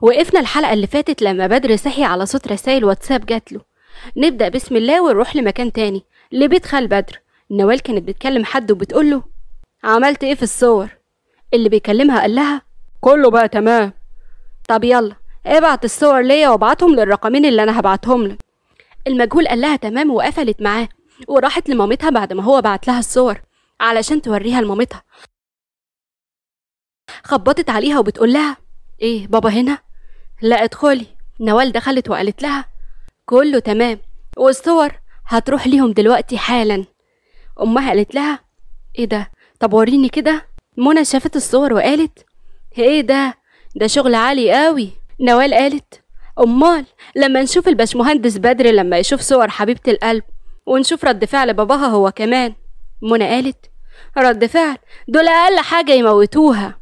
وقفنا الحلقة اللي فاتت لما بدر صحي على صوت رسايل واتساب جاتله نبدأ بسم الله ونروح لمكان تاني لبيت خال بدر نوال كانت بتكلم حد وبتقوله عملت ايه في الصور اللي بيكلمها قال لها كله بقى تمام طب يلا ابعت الصور ليا وابعتهم للرقمين اللي انا هبعتهم لك المجهول قال لها تمام وقفلت معاه وراحت لمامتها بعد ما هو بعت لها الصور علشان توريها لمامتها خبطت عليها وبتقول لها ايه بابا هنا لا ادخلي نوال دخلت وقالت لها كله تمام والصور هتروح ليهم دلوقتي حالا امها قالت لها ايه ده طب وريني كده منى شافت الصور وقالت ايه ده ده شغل عالي قوي نوال قالت امال لما نشوف الباشمهندس بدر لما يشوف صور حبيبه القلب ونشوف رد فعل باباها هو كمان منى قالت رد فعل دول اقل حاجه يموتوها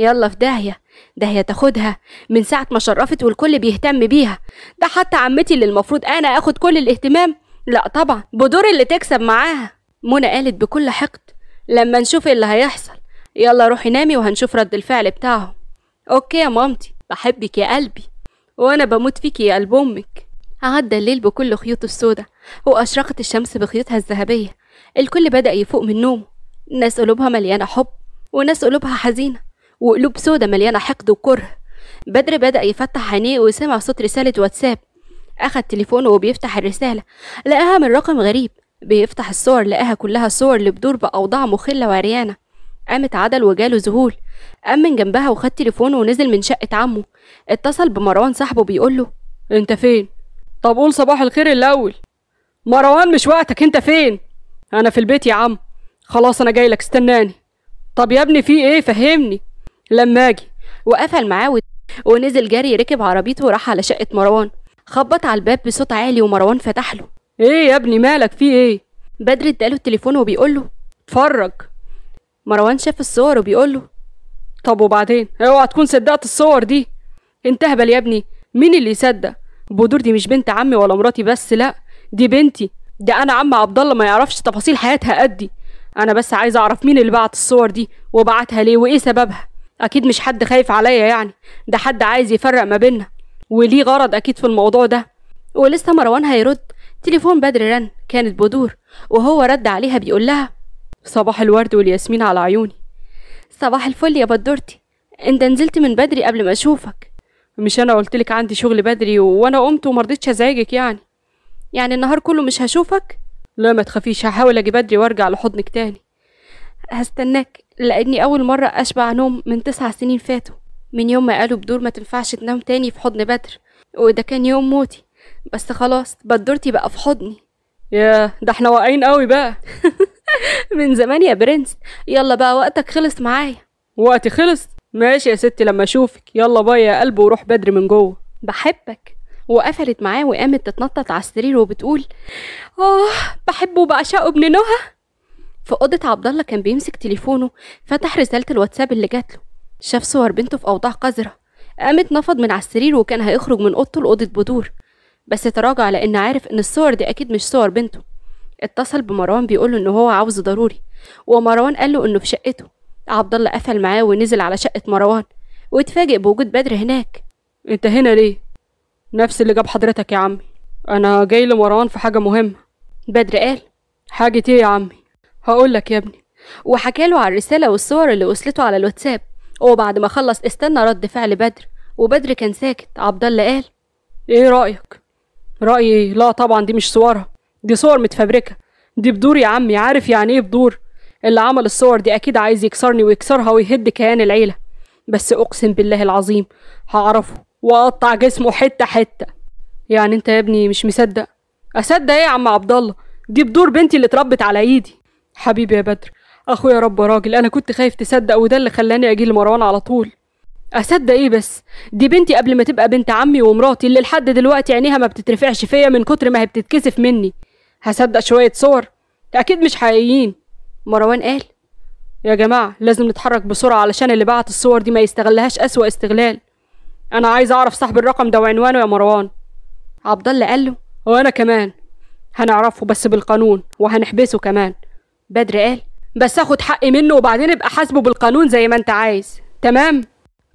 يلا في داهية داهية تاخدها من ساعة ما شرفت والكل بيهتم بيها ده حتى عمتي اللي المفروض أنا أخد كل الاهتمام لا طبعا بدور اللي تكسب معاها منى قالت بكل حقد لما نشوف إيه اللي هيحصل يلا روحي نامي وهنشوف رد الفعل بتاعهم اوكي يا مامتي بحبك يا قلبي وانا بموت فيكي يا قلب امك عدى الليل بكل خيوطه السوداء واشرقت الشمس بخيوطها الذهبيه الكل بدا يفوق من نومه ناس قلوبها مليانه حب وناس قلوبها حزينه وقلوب سودة مليانة حقد وكره بدر بدأ يفتح عينيه وسمع صوت رسالة واتساب أخد تليفونه وبيفتح الرسالة لقاها من رقم غريب بيفتح الصور لقاها كلها صور اللي بدور بأوضاع مخلة وعريانة قامت عدل وجاله ذهول قام من جنبها وخد تليفونه ونزل من شقة عمه اتصل بمروان صاحبه بيقول له انت فين طب قول صباح الخير الاول مروان مش وقتك انت فين انا في البيت يا عم خلاص انا جاي لك استناني طب يا ابني في ايه فهمني لما اجي وقفل معاه ونزل جري ركب عربيته وراح على شقة مروان خبط على الباب بصوت عالي ومروان فتح له ايه يا ابني مالك في ايه بدر اداله التليفون وبيقول له اتفرج مروان شاف الصور وبيقول له طب وبعدين اوعى تكون صدقت الصور دي انت هبل يا ابني مين اللي يصدق بدور دي مش بنت عمي ولا مراتي بس لا دي بنتي ده انا عم عبد الله ما يعرفش تفاصيل حياتها قدي انا بس عايز اعرف مين اللي بعت الصور دي وبعتها ليه وايه سببها اكيد مش حد خايف عليا يعني ده حد عايز يفرق ما بينا وليه غرض اكيد في الموضوع ده ولسه مروان هيرد تليفون بدر رن كانت بدور وهو رد عليها بيقول لها صباح الورد والياسمين على عيوني صباح الفل يا بدورتي انت نزلت من بدري قبل ما اشوفك مش انا قلتلك عندي شغل بدري وانا قمت ومرضتش ازعجك يعني يعني النهار كله مش هشوفك لا ما تخافيش هحاول اجي بدري وارجع لحضنك تاني هستناك لأني أول مرة أشبع نوم من تسع سنين فاتوا من يوم ما قالوا بدور ما تنفعش تنام تاني في حضن بدر وده كان يوم موتي بس خلاص بدورتي بقى في حضني ياه ده احنا واقعين قوي بقى من زمان يا برنس يلا بقى وقتك خلص معايا وقتي خلص ماشي يا ستي لما اشوفك يلا باي يا قلب وروح بدري من جوه بحبك وقفلت معاه وقامت تتنطط على السرير وبتقول اه بحبه وبعشقه ابن نهى في اوضه عبد الله كان بيمسك تليفونه فتح رساله الواتساب اللي جات له شاف صور بنته في اوضاع قذره قامت نفض من على السرير وكان هيخرج من اوضته لاوضه بدور بس تراجع لان عارف ان الصور دي اكيد مش صور بنته اتصل بمروان بيقوله ان هو عاوزه ضروري ومروان قال له انه في شقته عبد الله قفل معاه ونزل على شقه مروان واتفاجئ بوجود بدر هناك انت هنا ليه نفس اللي جاب حضرتك يا عمي انا جاي لمروان في حاجه مهمه بدر قال حاجه ايه يا عمي هقول لك يا ابني وحكى له على الرسالة والصور اللي وصلته على الواتساب وبعد ما خلص استنى رد فعل بدر وبدر كان ساكت عبد الله قال ايه رأيك رأيي لا طبعا دي مش صورها دي صور متفبركة دي بدور يا عمي عارف يعني ايه بدور اللي عمل الصور دي اكيد عايز يكسرني ويكسرها ويهد كيان العيلة بس اقسم بالله العظيم هعرفه واقطع جسمه حتة حتة يعني انت يا ابني مش مصدق اصدق ايه يا عم عبد الله دي بدور بنتي اللي اتربت على ايدي حبيبي يا بدر اخويا رب راجل انا كنت خايف تصدق وده اللي خلاني اجي لمروان على طول اصدق ايه بس دي بنتي قبل ما تبقى بنت عمي ومراتي اللي لحد دلوقتي عينيها ما بتترفعش فيا من كتر ما هي بتتكسف مني هصدق شويه صور اكيد مش حقيقيين مروان قال يا جماعه لازم نتحرك بسرعه علشان اللي بعت الصور دي ما يستغلهاش اسوا استغلال انا عايز اعرف صاحب الرقم ده وعنوانه يا مروان عبد الله قال له وانا كمان هنعرفه بس بالقانون وهنحبسه كمان بدر قال بس اخد حقي منه وبعدين ابقى حاسبه بالقانون زي ما انت عايز تمام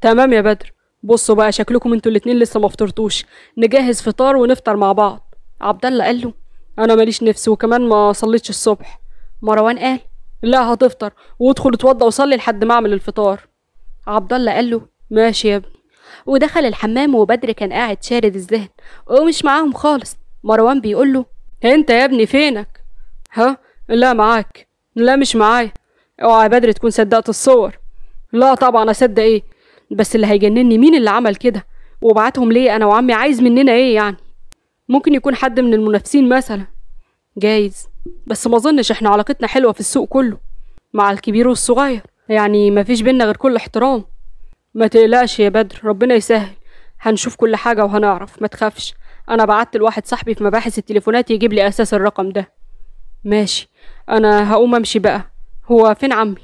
تمام يا بدر بصوا بقى شكلكم انتوا الاتنين لسه ما فطرتوش نجهز فطار ونفطر مع بعض عبد الله قال له انا ماليش نفس وكمان ما صليتش الصبح مروان قال لا هتفطر وادخل اتوضى وصلي لحد ما اعمل الفطار عبد الله قال له ماشي يا ابني ودخل الحمام وبدر كان قاعد شارد الذهن ومش معاهم خالص مروان بيقول له انت يا ابني فينك ها لا معاك لا مش معايا اوعى بدري تكون صدقت الصور لا طبعا اصدق ايه بس اللي هيجنني مين اللي عمل كده وبعتهم ليه انا وعمي عايز مننا ايه يعني ممكن يكون حد من المنافسين مثلا جايز بس ما اظنش احنا علاقتنا حلوه في السوق كله مع الكبير والصغير يعني مفيش بينا غير كل احترام ما تقلقش يا بدر ربنا يسهل هنشوف كل حاجه وهنعرف ما تخافش انا بعت لواحد صاحبي في مباحث التليفونات يجيب لي اساس الرقم ده ماشي أنا هقوم أمشي بقى هو فين عمي؟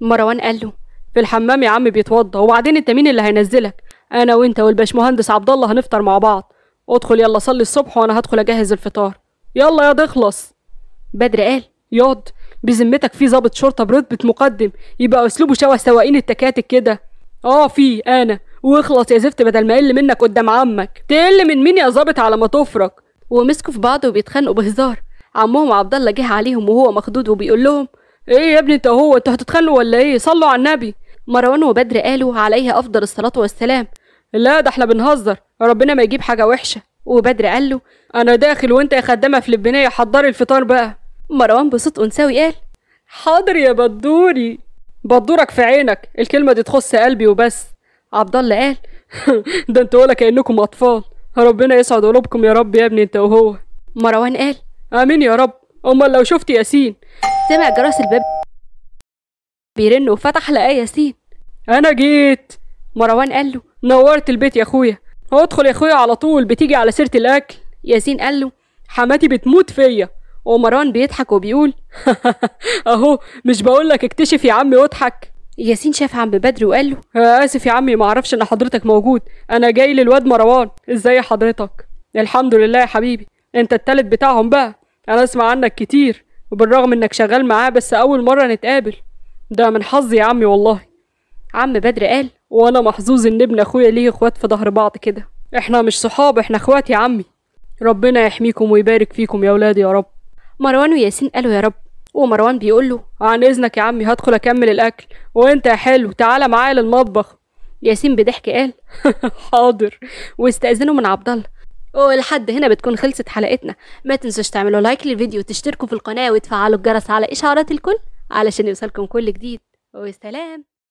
مروان قال له في الحمام يا عم بيتوضى وبعدين أنت مين اللي هينزلك؟ أنا وأنت والباشمهندس عبد الله هنفطر مع بعض ادخل يلا صلي الصبح وأنا هدخل أجهز الفطار يلا يا اخلص بدر قال ياض بذمتك في ظابط شرطة برتبة مقدم يبقى أسلوبه شبه سواقين التكاتك كده اه في أنا واخلص يا زفت بدل ما اقل منك قدام عمك تقل من مين يا ظابط على ما تفرك ومسكوا في بعض وبيتخانقوا بهزار عمهم عبد الله جه عليهم وهو مخدود وبيقول لهم ايه يا ابني انت هو انتوا هتتخلوا ولا ايه صلوا على النبي مروان وبدر قالوا عليه افضل الصلاه والسلام لا ده احنا بنهزر ربنا ما يجيب حاجه وحشه وبدر قال له انا داخل وانت يا خدامه فلبينيه حضري الفطار بقى مروان بصوت انثوي قال حاضر يا بدوري بدورك في عينك الكلمه دي تخص قلبي وبس عبد الله قال ده انتوا ولا كانكم اطفال ربنا يسعد قلوبكم يا رب يا ابني انت وهو مروان قال آمين يا رب أمال لو شفت ياسين سمع جرس الباب بيرن وفتح لقاه ياسين أنا جيت مروان قال له نورت البيت يا أخويا ادخل يا أخويا على طول بتيجي على سيرة الأكل ياسين قال له حماتي بتموت فيا ومروان بيضحك وبيقول أهو مش بقولك اكتشف يا عمي واضحك ياسين شاف عم بدر وقال له آه، آسف يا عمي معرفش إن حضرتك موجود أنا جاي للواد مروان إزاي حضرتك الحمد لله يا حبيبي أنت التالت بتاعهم بقى انا اسمع عنك كتير وبالرغم انك شغال معاه بس اول مرة نتقابل ده من حظي يا عمي والله عم بدر قال وانا محظوظ ان ابن اخويا ليه اخوات في ظهر بعض كده احنا مش صحاب احنا اخوات يا عمي ربنا يحميكم ويبارك فيكم يا ولادي يا رب مروان وياسين قالوا يا رب ومروان بيقول له عن اذنك يا عمي هدخل اكمل الاكل وانت يا حلو تعالى معايا للمطبخ ياسين بضحك قال حاضر واستأذنوا من عبد الله ولحد هنا بتكون خلصت حلقتنا ما تنسوش تعملوا لايك للفيديو وتشتركوا في القناه وتفعلوا الجرس على اشعارات الكل علشان يوصلكم كل جديد وسلام